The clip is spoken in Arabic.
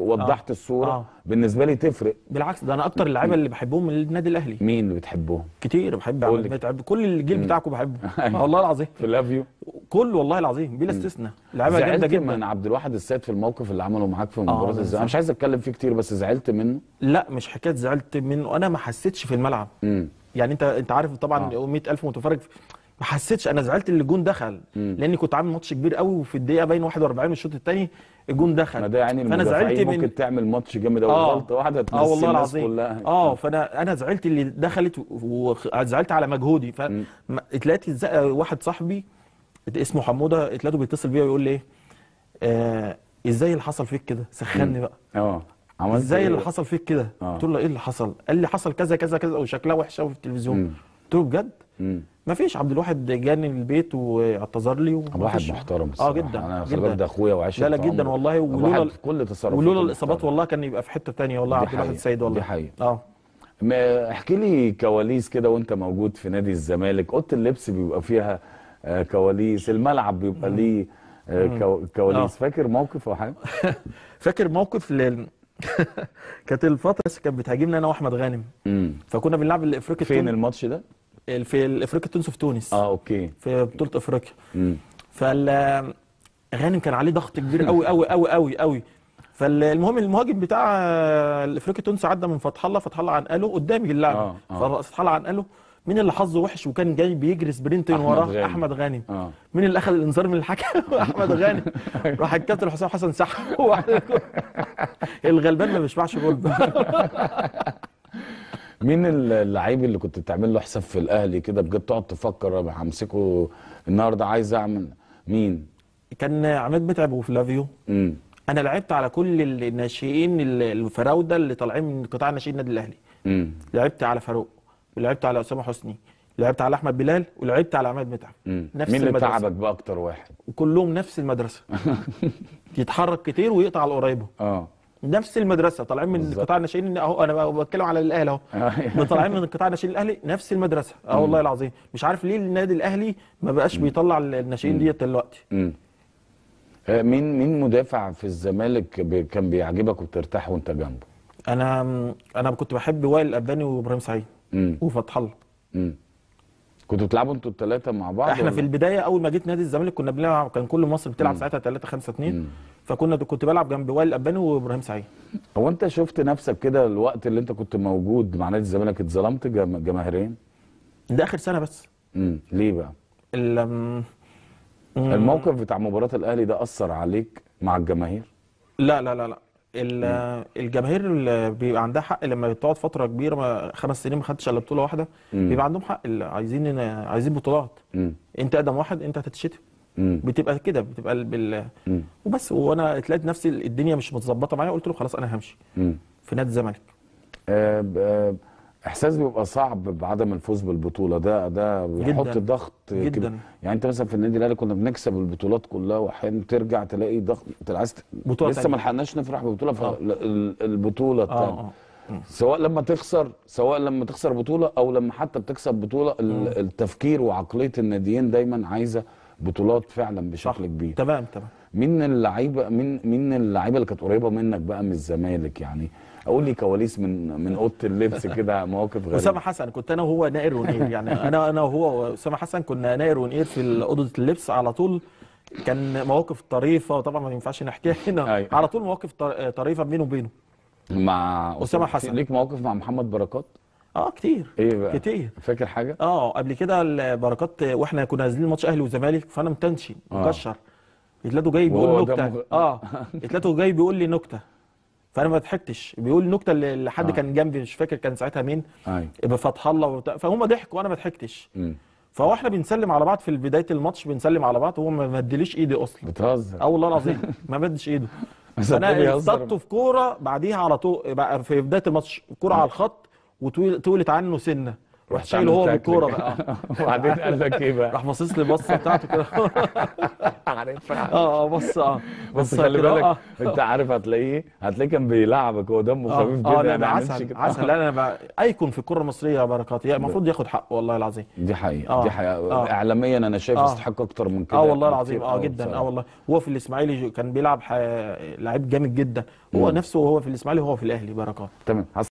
ووضحت آه. الصوره آه. بالنسبه لي تفرق بالعكس ده انا اكتر اللعيبه اللي بحبهم من النادي الاهلي مين اللي بتحبهم كتير بحب عماد كل الجيل بتاعكم بحبه أيوه. والله العظيم في لافيو كل والله العظيم بلا استثناء لعيبه جامده جدا من عبد الواحد السيد في الموقف اللي عمله معاك في آه، مباراه آه الزمالك مش عايز اتكلم فيه كتير بس زعلت منه لا مش حكايه زعلت منه انا ما حسيتش في الملعب مم. يعني انت انت عارف طبعا آه. 100000 متفرج ما حسيتش انا زعلت ان الجون دخل لاني كنت عامل ماتش كبير قوي وفي الدقيقه باين 41 من الشوط الثاني الجون دخل ما ده يعني فانا زعلت من ممكن تعمل ماتش جامد قوي آه. غلطه واحده تنسي آه والله الناس العظيم. كلها اه فانا انا زعلت اللي دخلت وزعلت على مجهودي فاتلقيت واحد صاحبي اسمه حموده اتلاقيته بيتصل بيا ويقول لي ايه آه ازاي اللي حصل فيك كده سخني بقى اه عملت ازاي إيه؟ اللي حصل فيك كده آه. قلت له ايه اللي حصل قال لي حصل كذا كذا كذا وشكلها وحشه قوي في التلفزيون قلت له بجد ما فيش عبد الواحد جاني البيت واعتذر لي عبد الواحد محترم اه جدا انا جدا ده اخويا وعشت لا لا جدا والله ولولا كل تصرفاته ولولا الاصابات والله كان يبقى في حته ثانيه والله عبد الواحد سيد والله دي حقيقه اه احكي لي كواليس كده وانت موجود في نادي الزمالك اوضه اللبس بيبقى فيها آه، كواليس الملعب بيبقى ليه آه، كواليس آه. فاكر موقف او حاجه فاكر موقف لل... كانت الفتره كانت بتهاجمني انا واحمد غانم فكنا بنلعب الافريقي فين الماتش ده في افريقيا تونس في تونس اه اوكي في بطوله افريقيا فال غانم كان عليه ضغط كبير قوي قوي قوي قوي قوي فالمهم المهاجم بتاع افريقيا تونس عدى من فتح الله فتح الله عنقله قدامي اللاعب آه آه. فتح الله عنقله مين اللي حظه وحش وكان جاي بيجري سبرنتين من وراه احمد غانم آه. مين اللي اخذ الانذار من الحكم احمد غانم راح الكابتن حسام حسن سحبه الغلبان ما بيشبعش جول مين اللعيب اللي كنت بتعمل له حساب في الاهلي كده بجد تقعد تفكر همسكه النهارده عايز اعمل مين؟ كان عماد متعب وفلافيو امم انا لعبت على كل الناشئين الفراوده اللي طالعين من قطاع ناشئين النادي الاهلي امم لعبت على فاروق ولعبت على اسامه حسني لعبت على احمد بلال ولعبت على عماد متعب نفس مين اللي تعبك بقى اكتر واحد؟ كلهم نفس المدرسه يتحرك كتير ويقطع القريبه اه نفس المدرسه طالعين من قطاع الناشئين اهو انا بتكلم على الاهلي اهو أيوه. طالعين من قطاع الناشئين الاهلي نفس المدرسه اه والله العظيم مش عارف ليه النادي الاهلي ما بقاش بيطلع الناشئين ديت دلوقتي آه، مين مين مدافع في الزمالك كان بيعجبك وبترتاح وانت جنبه انا انا كنت بحب وائل الاباني وابراهيم سعيد وفتح الله كنتوا بتلعبوا انتوا الثلاثه مع بعض احنا في البدايه اول ما جيت نادي الزمالك كنا بنلعب كان كل مصر بتلعب ساعتها 3 5 2 فكنا كنت بلعب جنب وائل الاباني وابراهيم سعيد هو انت شفت نفسك كده الوقت اللي انت كنت موجود مع نادي الزمالك اتظلمت جماهيريا ده اخر سنه بس امم ليه بقى الموقف بتاع مباراه الاهلي ده اثر عليك مع الجماهير لا لا لا لا الجماهير اللي بيبقى عندها حق لما بتقعد فتره كبيره ما خمس سنين ما خدتش الا بطوله واحده بيبقى عندهم حق عايزين عايزين بطولات انت اقدم واحد انت هتتشتم مم. بتبقى كده بتبقى بال وبس وانا لقيت نفسي الدنيا مش متظبطه معايا قلت له خلاص انا همشي مم. في نادي الزمالك آه، آه، احساس بيبقى صعب بعدم الفوز بالبطوله ده ده بيحط ضغط جدا يعني انت مثلا في النادي الاهلي كنا بنكسب البطولات كلها وحين ترجع تلاقي ضغط انت عايز لسه ما لحقناش نفرح ببطوله فالبطوله آه. الثانيه آه. آه، سواء لما تخسر سواء لما تخسر بطوله او لما حتى بتكسب بطوله التفكير وعقليه الناديين دايما عايزه بطولات فعلا بشكل صح. كبير تمام تمام مين اللعيبه مين مين اللعيبه اللي كانت قريبه منك بقى من الزمالك يعني اقول لي كواليس من من اوضه اللبس كده مواقف غريبه اسامه حسن كنت انا وهو نائر ونقير يعني انا انا وهو اسامه حسن كنا نائر ونقير في اوضه اللبس على طول كان مواقف طريفه وطبعا ما ينفعش نحكيها هنا أيوة. على طول مواقف طريفه بينه وبينه مع اسامه حسن ليك مواقف مع محمد بركات اه كتير ايه بقى كتير فاكر حاجه اه قبل كده البركات واحنا كنا نازلين ماتش اهلي وزمالك فانا متنشن اه. مكشر آه. اتلاتو جاي بيقول نكته اه اتلاتو جاي بيقول لي نكته فانا ما ضحكتش بيقول نكته اللي حد آه. كان جنبي مش فاكر كان ساعتها مين ايوه بفتح الله وبتاع فهم ضحكوا وانا ما ضحكتش احنا بنسلم على بعض في بدايه الماتش بنسلم على بعض وهو ما مدليش ايدي اصلا بتهزر اه والله العظيم ما مدش ايده انا اتصدت في كوره بعديها على طول في بدايه الماتش كوره على الخط وطولت عنه سنه رحت شايله هو بالكوره بقى وبعدين قال لك ايه بقى راح باصص لي البصه بتاعته كده عارفها اه اه بص اه بص خلي بالك آه. انت عارف هتلاقيه هتلاقيه كان بيلعبك هو دمه آه. خفيف آه، جدا اه لا يعني عسل عسل لا انا ايكون في الكره المصريه يا بركات المفروض ياخد حقه والله العظيم دي حقيقه دي حقيقه اعلاميا انا شايف يستحق اكتر من كده اه والله العظيم اه جدا اه والله هو في الاسماعيلي كان بيلعب لعيب جامد جدا هو نفسه وهو في الاسماعيلي وهو في الاهلي بركات تمام